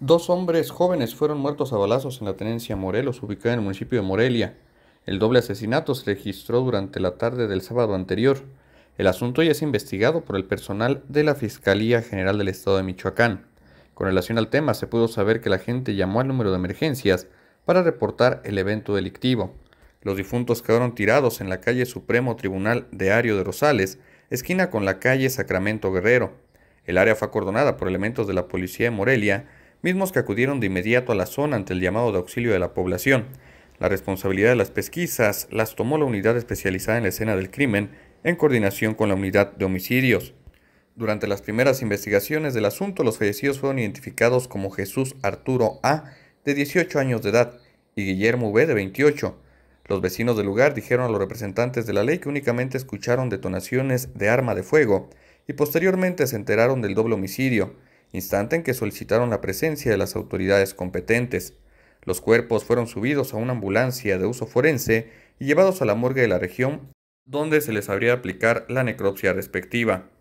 Dos hombres jóvenes fueron muertos a balazos en la tenencia Morelos, ubicada en el municipio de Morelia. El doble asesinato se registró durante la tarde del sábado anterior. El asunto ya es investigado por el personal de la Fiscalía General del Estado de Michoacán. Con relación al tema, se pudo saber que la gente llamó al número de emergencias para reportar el evento delictivo. Los difuntos quedaron tirados en la calle Supremo Tribunal de Ario de Rosales, esquina con la calle Sacramento Guerrero. El área fue acordonada por elementos de la policía de Morelia mismos que acudieron de inmediato a la zona ante el llamado de auxilio de la población. La responsabilidad de las pesquisas las tomó la unidad especializada en la escena del crimen en coordinación con la unidad de homicidios. Durante las primeras investigaciones del asunto, los fallecidos fueron identificados como Jesús Arturo A, de 18 años de edad, y Guillermo B., de 28. Los vecinos del lugar dijeron a los representantes de la ley que únicamente escucharon detonaciones de arma de fuego y posteriormente se enteraron del doble homicidio, instante en que solicitaron la presencia de las autoridades competentes. Los cuerpos fueron subidos a una ambulancia de uso forense y llevados a la morgue de la región, donde se les habría aplicar la necropsia respectiva.